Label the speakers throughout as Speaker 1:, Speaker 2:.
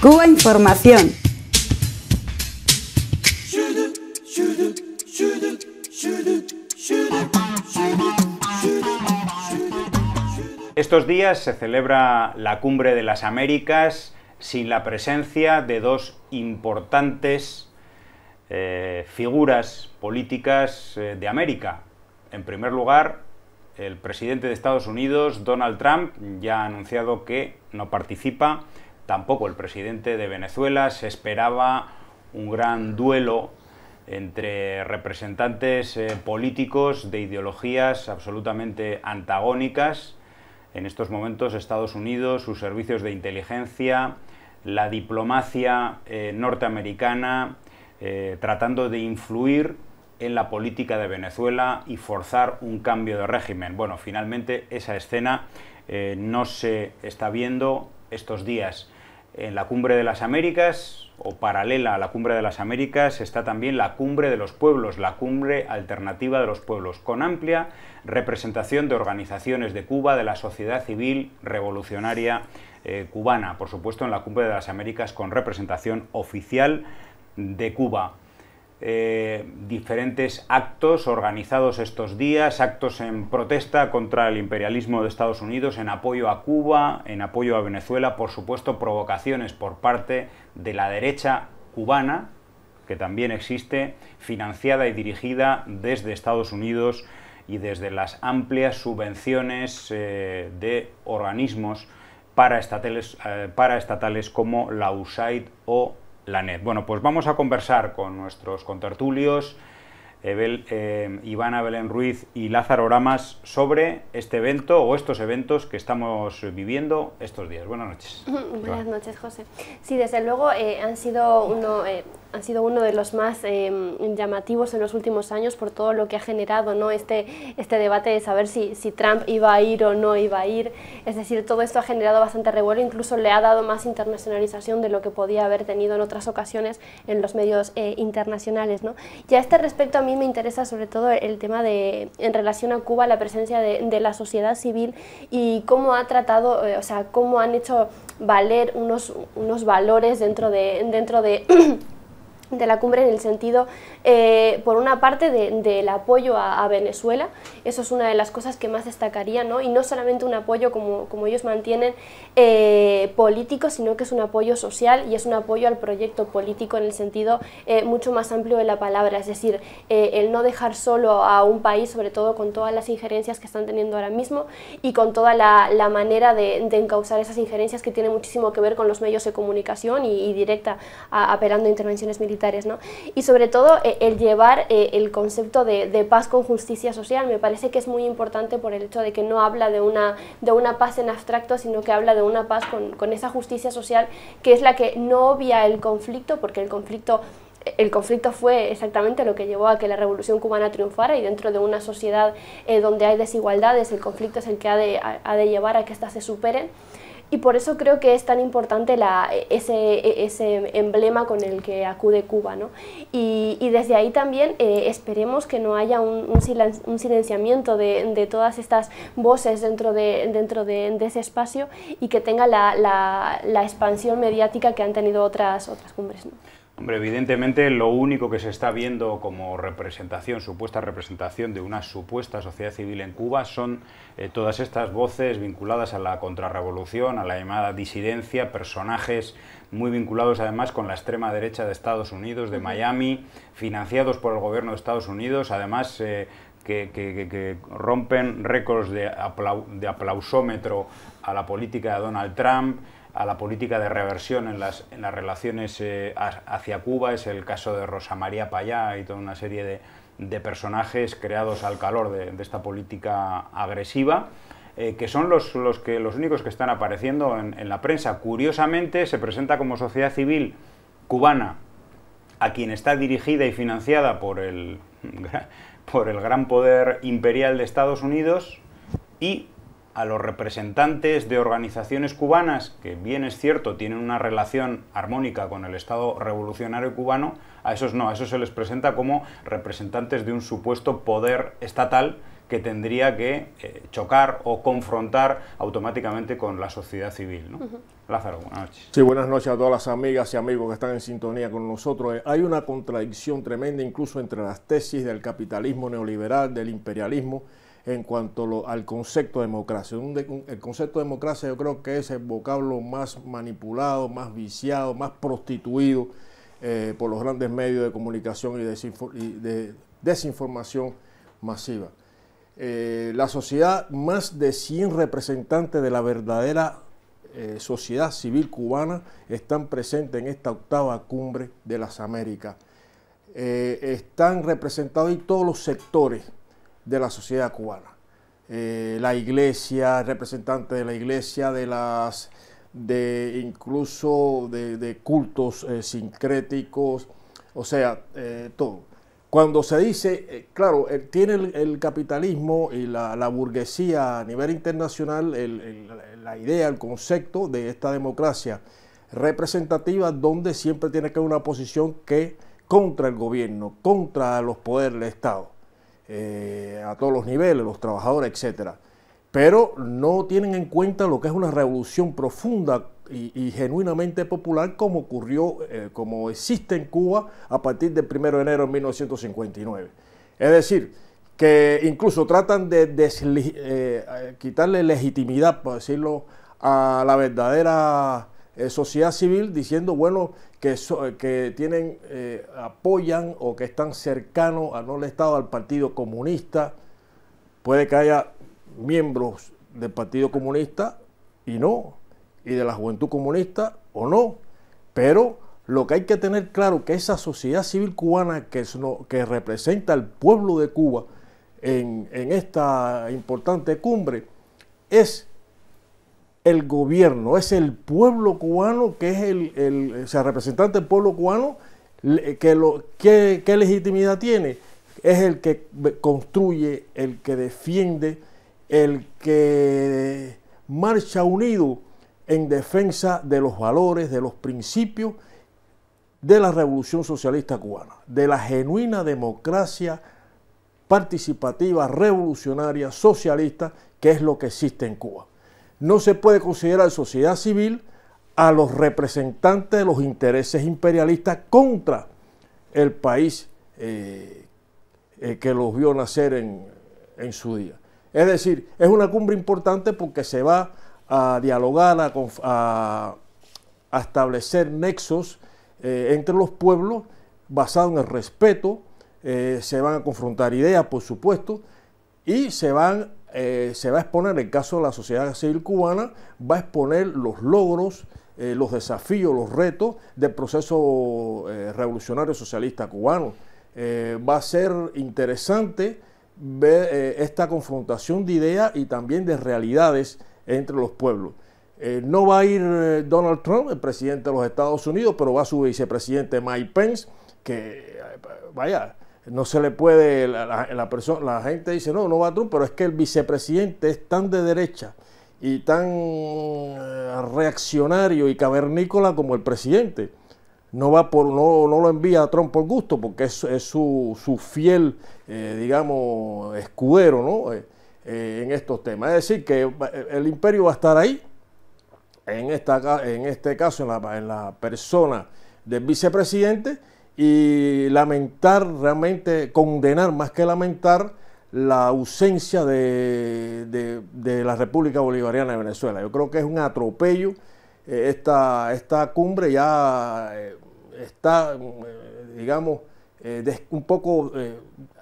Speaker 1: Cuba Información.
Speaker 2: Estos días se celebra la Cumbre de las Américas sin la presencia de dos importantes eh, figuras políticas eh, de América. En primer lugar, el presidente de Estados Unidos, Donald Trump, ya ha anunciado que no participa Tampoco el presidente de Venezuela se esperaba un gran duelo entre representantes eh, políticos de ideologías absolutamente antagónicas. En estos momentos Estados Unidos, sus servicios de inteligencia, la diplomacia eh, norteamericana, eh, tratando de influir en la política de Venezuela y forzar un cambio de régimen. Bueno, finalmente esa escena no se está viendo estos días. En la Cumbre de las Américas, o paralela a la Cumbre de las Américas, está también la Cumbre de los Pueblos, la Cumbre Alternativa de los Pueblos, con amplia representación de organizaciones de Cuba, de la sociedad civil revolucionaria eh, cubana, por supuesto en la Cumbre de las Américas con representación oficial de Cuba. Eh, diferentes actos organizados estos días, actos en protesta contra el imperialismo de Estados Unidos, en apoyo a Cuba, en apoyo a Venezuela, por supuesto provocaciones por parte de la derecha cubana, que también existe, financiada y dirigida desde Estados Unidos y desde las amplias subvenciones eh, de organismos paraestatales, para eh, paraestatales como la USAID o bueno, pues vamos a conversar con nuestros contertulios, eh, Ivana Belén Ruiz y Lázaro Ramas, sobre este evento o estos eventos que estamos viviendo estos días. Buenas noches. Buenas
Speaker 1: noches, José. Sí, desde luego eh, han sido uno, eh, ha sido uno de los más em, llamativos en los últimos años por todo lo que ha generado ¿no? este, este debate de saber si, Trump iba a ir o no iba a ir. Es decir, todo esto ha generado bastante revuelo, incluso le ha dado más internacionalización de lo que podía haber tenido en otras ocasiones en los medios eh, internacionales. ¿no? Y a este respecto a mí me interesa sobre todo el tema de, en relación a Cuba, la presencia de, la sociedad civil y cómo ha tratado, eh, o sea, cómo han hecho valer unos, unos valores dentro de... Dentro de de la cumbre en el sentido, eh, por una parte, del apoyo a, Venezuela, eso es una de las cosas que más destacaría, ¿no? y no solamente un apoyo como, ellos mantienen eh, político, sino que es un apoyo social y es un apoyo al proyecto político en el sentido eh, mucho más amplio de la palabra, es decir, el no dejar solo a un país, sobre todo con todas las injerencias que están teniendo ahora mismo y con toda la, manera de, de, encauzar esas injerencias que tiene muchísimo que ver con los medios de comunicación y, directa apelando a intervenciones militares y sobre todo eh, el llevar eh, el concepto de, paz con justicia social me parece que es muy importante por el hecho de que no habla de una, de una paz en abstracto, sino que habla de una paz con, esa justicia social que es la que no obvia el conflicto, porque el conflicto eh, el conflicto fue exactamente lo que llevó a que la revolución cubana triunfara y dentro de una sociedad donde hay desigualdades, el conflicto es el que ha de, ha de llevar a que éstas se superen. Y por eso creo que es tan importante e-, e-, ese, emblema con el que acude Cuba. ¿no? Y, desde ahí también eh, esperemos que no haya un, silenciamiento de, todas estas voces dentro de, dentro de, ese espacio y que tenga la, expansión mediática que han tenido otras, otras cumbres.
Speaker 2: Hombre, evidentemente lo único que se está viendo como representación, supuesta representación de una supuesta sociedad civil en Cuba son eh, todas estas voces vinculadas a la contrarrevolución, a la llamada disidencia, personajes muy vinculados además con la extrema derecha de Estados Unidos, de Miami, financiados por el gobierno de Estados Unidos, además... Eh, que, rompen récords de, aplausómetro a la política de Donald Trump, a la política de reversión en las, las relaciones eh, hacia Cuba. Es el caso de Rosa María Payá y toda una serie de, personajes creados al calor de, esta política agresiva. Eh, que son los, que, los únicos que están apareciendo en, la prensa. Curiosamente, se presenta como sociedad civil cubana, a quien está dirigida y financiada por el, por el gran poder imperial de Estados Unidos, y a los representantes de organizaciones cubanas, que bien es cierto, tienen una relación armónica con el Estado revolucionario cubano, a esos no, a esos se les presenta como representantes de un supuesto poder estatal que tendría que eh, chocar o
Speaker 3: confrontar automáticamente con la sociedad civil. Lázaro, buenas noches. Sí, buenas noches a todas las amigas y amigos que están en sintonía con nosotros. Eh, hay una contradicción tremenda incluso entre las tesis del capitalismo neoliberal, del imperialismo en cuanto al concepto de democracia. el concepto de democracia yo creo que es el vocablo más manipulado, más viciado, más prostituido eh, por los grandes medios de comunicación y, de desinformación masiva. Eh, la sociedad, más de 100 representantes de la verdadera eh, sociedad civil cubana están presentes en esta octava cumbre de las Américas. están representados y todos los sectores de la sociedad cubana. Eh, la iglesia, representante de la iglesia, de las de incluso de, cultos eh, sincréticos, o sea, eh, todo. Cuando se dice, claro, tiene el, capitalismo y la, burguesía a nivel internacional la idea, el concepto de esta democracia representativa donde siempre tiene que haber una posición que contra el gobierno, contra los poderes del Estado. Eh, a todos los niveles, los trabajadores, etcétera. Pero no tienen en cuenta lo que es una revolución profunda y, genuinamente popular como ocurrió, eh, como existe en Cuba a partir del 1 de enero de 1959. Es decir, que incluso tratan de eh, quitarle legitimidad, por decirlo, a la verdadera eh, sociedad civil diciendo, bueno, que, eh, tienen, eh, apoyan o que están cercanos a no al Estado, al Partido Comunista. Puede que haya miembros del Partido Comunista y no, y de la Juventud Comunista o no, pero lo que hay que tener claro que esa sociedad civil cubana que, que representa al pueblo de Cuba en, en esta importante cumbre es el gobierno, es el pueblo cubano que es el, representante del pueblo cubano, que lo, qué legitimidad tiene? Es el que construye, el que defiende, el que marcha unido en defensa de los valores, de los principios de la revolución socialista cubana, de la genuina democracia participativa, revolucionaria, socialista, que es lo que existe en Cuba no se puede considerar sociedad civil a los representantes de los intereses imperialistas contra el país eh, eh, que los vio nacer en, su día. Es decir, es una cumbre importante porque se va a dialogar, a, establecer nexos eh, entre los pueblos basados en el respeto, se van a confrontar ideas, por supuesto, y se van eh, se va a exponer, en el caso de la sociedad civil cubana, va a exponer los logros, eh, los desafíos, los retos del proceso eh, revolucionario socialista cubano. va a ser interesante ver esta confrontación de ideas y también de realidades entre los pueblos. no va a ir Donald Trump, el presidente de los Estados Unidos, pero va su vicepresidente Mike Pence, que vaya, no se le puede, la, persona, la gente dice, no, no va a Trump, pero es que el vicepresidente es tan de derecha y tan eh, reaccionario y cavernícola como el presidente. No, va por, no, lo envía a Trump por gusto, porque es, su, fiel, eh, digamos, escudero eh, en estos temas. Es decir, que el imperio va a estar ahí, en, esta, en este caso, en la, en la persona del vicepresidente, y lamentar, realmente condenar más que lamentar la ausencia de, de, la República Bolivariana de Venezuela. Yo creo que es un atropello eh, esta, esta cumbre ya eh, está, eh, digamos, un poco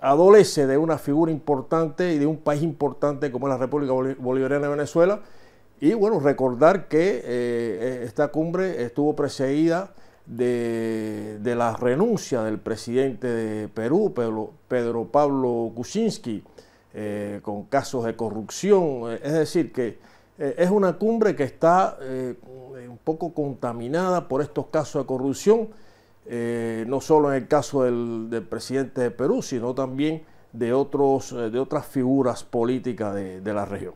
Speaker 3: adolece de una figura importante y de un país importante como es la República Bolivariana de Venezuela. Y bueno, recordar que esta cumbre estuvo precedida de de la renuncia del presidente de Perú, Pedro, Pablo Kuczynski, eh, con casos de corrupción. Eh, es decir, que eh, es una cumbre que está un poco contaminada por estos casos de corrupción, no solo en el caso del, del, presidente de Perú, sino también de, otros, de otras figuras políticas de la región.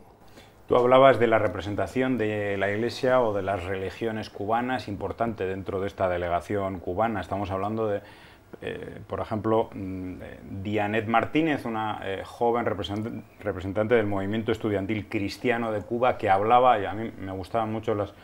Speaker 2: Tú hablabas de la representación de la Iglesia o de las religiones cubanas importante dentro de esta delegación cubana. Estamos hablando de, eh, por ejemplo, mm, Dianet Martínez, una eh, joven representante, del movimiento estudiantil cristiano de Cuba que hablaba, y a mí me gustaban mucho las,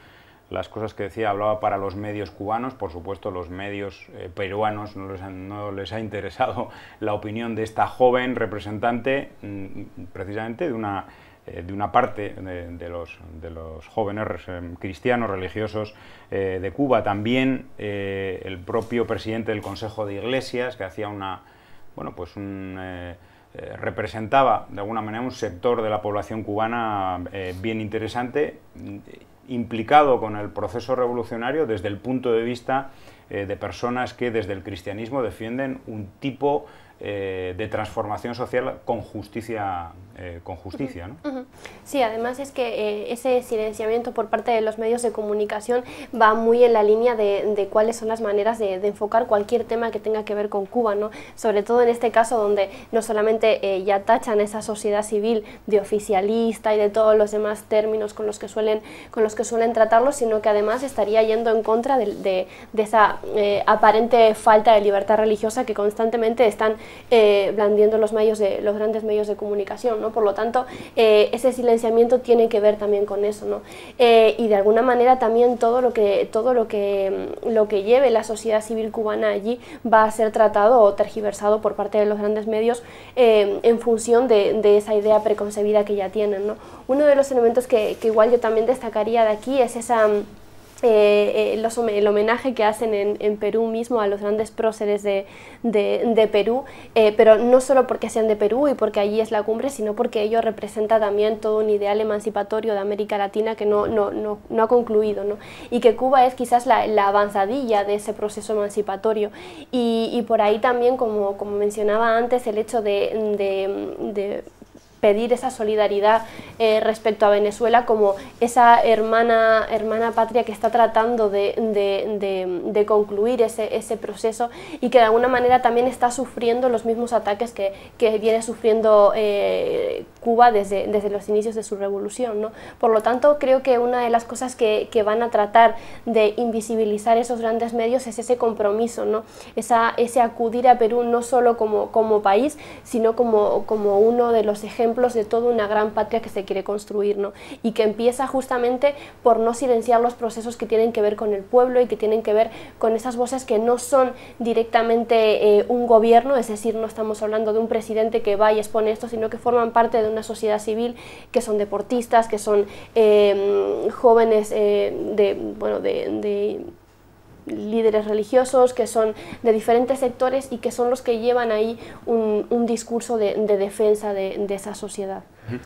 Speaker 2: las cosas que decía, hablaba para los medios cubanos, por supuesto los medios eh, peruanos no les, no les, ha interesado la opinión de esta joven representante mm, precisamente de una eh, de una parte de, los, jóvenes em, cristianos religiosos eh, de Cuba, también eh, el propio presidente del Consejo de Iglesias, que hacía una, bueno, pues un, representaba de alguna manera un sector de la población cubana bien interesante, mm, implicado con el proceso revolucionario desde el punto de vista de personas que desde el cristianismo defienden un tipo eh, de transformación social con justicia. Eh, con justicia, ¿no?
Speaker 1: Sí, además es que eh, ese silenciamiento por parte de los medios de comunicación va muy en la línea de, de cuáles son las maneras de, enfocar cualquier tema que tenga que ver con Cuba, ¿no? Sobre todo en este caso donde no solamente ya tachan esa sociedad civil de oficialista y de todos los demás términos con los que suelen, con los que suelen tratarlo, sino que además estaría yendo en contra de, de esa aparente falta de libertad religiosa que constantemente están eh, blandiendo los, medios de, los grandes medios de comunicación. ¿no? Por lo tanto, eh, ese silenciamiento tiene que ver también con eso. ¿no? Eh, y de alguna manera también todo lo que, todo lo que, mm, lo que lleve la sociedad civil cubana allí va a ser tratado o tergiversado por parte de los grandes medios en función de, esa idea preconcebida que ya tienen. Uno de los elementos que igual yo también destacaría de aquí es esa mm, eh, eh, el homenaje que hacen en, en, Perú mismo a los grandes próceres de, de, Perú, eh, pero no solo porque sean de Perú y porque allí es la cumbre, sino porque ello representa también todo un ideal emancipatorio de América Latina que no, no, no, ha concluido, ¿no? y que Cuba es quizás la, avanzadilla de ese proceso emancipatorio. Y, por ahí también, como, como mencionaba antes, el hecho de pedir esa solidaridad eh, respecto a Venezuela como esa hermana, hermana patria que está tratando de, de, de, concluir ese, ese, proceso y que de alguna manera también está sufriendo los mismos ataques que, que viene sufriendo eh, Cuba desde, desde, los inicios de su revolución. ¿no? Por lo tanto, creo que una de las cosas que, que, van a tratar de invisibilizar esos grandes medios es ese compromiso, ¿no? Esa, ese acudir a Perú no solo como, como país, sino como, como uno de los ejemplos de toda una gran patria que se quiere construir ¿no? y que empieza justamente por no silenciar los procesos que tienen que ver con el pueblo y que tienen que ver con esas voces que no son directamente eh, un gobierno, es decir, no estamos hablando de un presidente que va y expone esto, sino que forman parte de una sociedad civil que son deportistas, que son eh, jóvenes eh, de, bueno, de líderes religiosos, que son de diferentes sectores y que son los que llevan ahí un, discurso de, defensa de esa sociedad.